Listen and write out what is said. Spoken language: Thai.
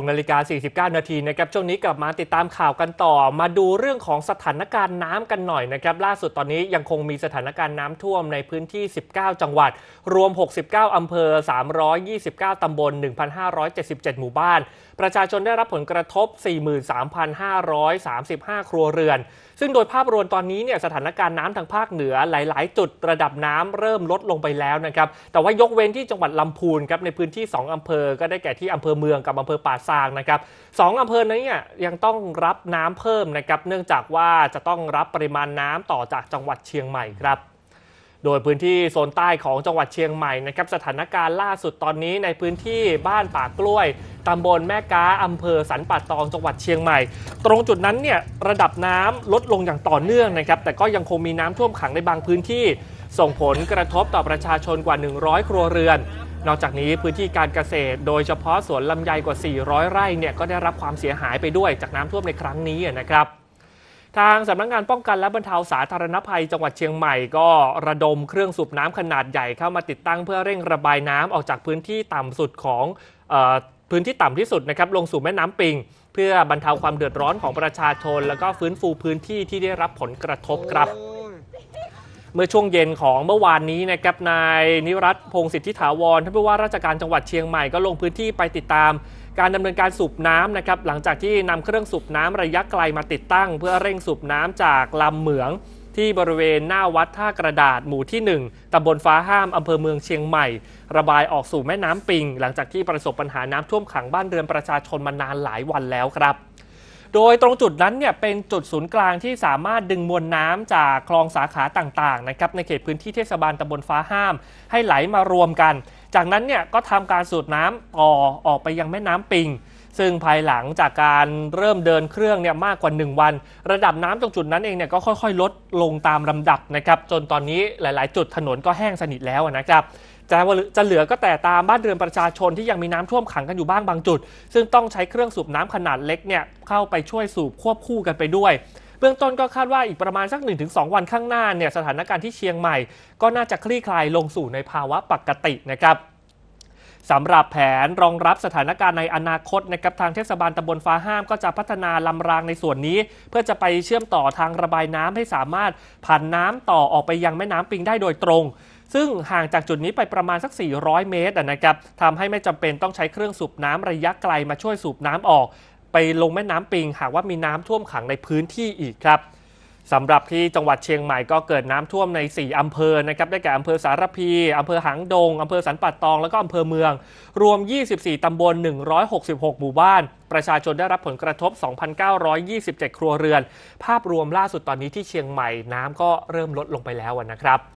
6นาฬิกา49 นาทีนะครับ ช่วงนี้กลับมาติดตามข่าวกันต่อ มาดูเรื่องของสถานการณ์น้ำกันหน่อยนะครับ ล่าสุดตอนนี้ยังคงมีสถานการณ์น้ำท่วมในพื้นที่ 19 จังหวัด รวม 69 อำเภอ 329 ตำบล 1,577 หมู่บ้าน ประชาชนได้รับผลกระทบ 43,535 ครัวเรือน ซึ่งโดยภาพรวมตอนนี้เนี่ยสถานการณ์น้ำทางภาคเหนือ หลายๆ จุดระดับน้ำเริ่มลดลงไปแล้วนะครับ แต่ว่ายกเว้นที่จังหวัดลำพูนครับในพื้นที่ 2อำเภอ ก็ได้แก่ที่อำเภอเมืองกับอำเภอป่าซางนะครับสองอำเภอนี้นียยังต้องรับน้ำเพิ่มนะครับเนื่องจากว่าจะต้องรับปริมาณน้ำต่อจากจังหวัดเชียงใหม่ครับ โดยพื้นที่โซนใต้ของจังหวัดเชียงใหม่นะครับสถานการณ์ล่าสุดตอนนี้ในพื้นที่บ้านป่ากล้วยตำบลแม่กาอำเภอสันป่าตองจังหวัดเชียงใหม่ ตรงจุดนั้นเนี่ยระดับน้ำลดลงอย่างต่อเนื่องนะครับแต่ก็ยังคงมีน้ำท่วมขังในบางพื้นที่ส่งผลกระทบต่อประชาชนกว่า 100 ครัวเรือนนอกจากนี้พื้นที่การเกษตรโดยเฉพาะสวนลำไยกว่า 400 ไร่เนี่ยก็ได้รับความเสียหายไปด้วยจากน้ำท่วมในครั้งนี้นะครับ ทางสำนักงงานป้องกันและบรรเทาสาธารณภัย จังหวัดเชียงใหม่ก็ระดมเครื่องสูบน้ำขนาดใหญ่เข้ามาติดตั้งเพื่อเร่งระบายน้ำออกจากพื้นที่ต่ำสุดของพื้นที่ต่ำที่สุดนะครับลงสู่แม่น้ำปิง เพื่อบรรเทาความเดือดร้อนของประชาชนแล้วก็ฟื้นฟูพื้นที่ที่ได้รับผลกระทบครับเมื่อช่วงเย็นของเมื่อวานนี้นะครับนายนิรัตพงศิทธิถาวรท่านผู้ว่าราชการจังหวัดเชียงใหม่ก็ลงพื้นที่ไปติดตาม การดำเนินการสูบน้ำนะครับหลังจากที่นำเครื่องสูบน้ำระยะไกลมาติดตั้ง เพื่อเร่งสูบน้ำจากลำเหมืองที่บริเวณหน้าวัดท่ากระดาษหมู่ที่ 1 ตำบลฟ้าห้ามอำเภอเมืองเชียงใหม่ ระบายออกสู่แม่น้ำปิง หลังจากที่ประสบปัญหาน้ำท่วมขังบ้านเรือนประชาชนมานานหลายวันแล้วครับโดยตรงจุดนั้นเนี่ยเป็นจุดศูนย์กลางที่สามารถดึงมวลน้ำจากคลองสาขาต่างๆนะครับในเขตพื้นที่เทศบาลตำบลฟ้าห้ามให้ไหลมารวมกัน จากนั้นเนี่ยก็ทำการสูบน้ำต่อออกไปยังแม่น้ำปิงซึ่งภายหลังจากการเริ่มเดินเครื่องเนี่ยมากกว่า 1 วัน ระดับน้ำตรงจุดนั้นเองเนี่ยก็ค่อยๆลดลงตามลำดับนะครับ จนตอนนี้หลายๆ จุดถนนก็แห้งสนิทแล้วนะครับจะจะเหลือก็แต่ตามบ้านเรือนประชาชนที่ยังมีน้ำท่วมขังกันอยู่บ้างบางจุด ซึ่งต้องใช้เครื่องสูบน้ำขนาดเล็กเนี่ยเข้าไปช่วยสูบควบคู่กันไปด้วย เบื้องต้นก็คาดว่าอีกประมาณสัก1-2 วันข้างหน้าเนี่ยสถานการณ์ที่เชียงใหม่ ก็น่าจะคลี่คลายลงสู่ในภาวะปกตินะครับสำหรับแผนรองรับสถานการณ์ในอนาคตนะครับทางเทศบาลตำบลฟ้าห้ามก็จะพัฒนาลำรางในส่วนนี้ เพื่อจะไปเชื่อมต่อทางระบายน้ำให้สามารถผ่านน้ำต่อออกไปยังแม่น้ำปิงได้โดยตรง ซึ่งห่างจากจุดนี้ไปประมาณสัก 400 เมตรนะครับทำให้ไม่จำเป็นต้องใช้เครื่องสูบน้ำระยะไกลมาช่วยสูบน้ำออกไปลงแม่น้ำปิง หากว่ามีน้ำท่วมขังในพื้นที่อีกครับสำหรับที่จังหวัดเชียงใหม่ก็เกิดน้ำท่วมใน 4อำเภอ นะครับ ได้แก่อำเภอสารพีอำเภอหางดงอำเภอสันป่าตอง แล้วก็อำเภอเมือง รวม 24 ตำบล 166 หมู่บ้าน ประชาชนได้รับผลกระทบ 2,927 ครัวเรือน ภาพรวมล่าสุดตอนนี้ที่เชียงใหม่น้ำก็เริ่มลดลงไปแล้วนะครับ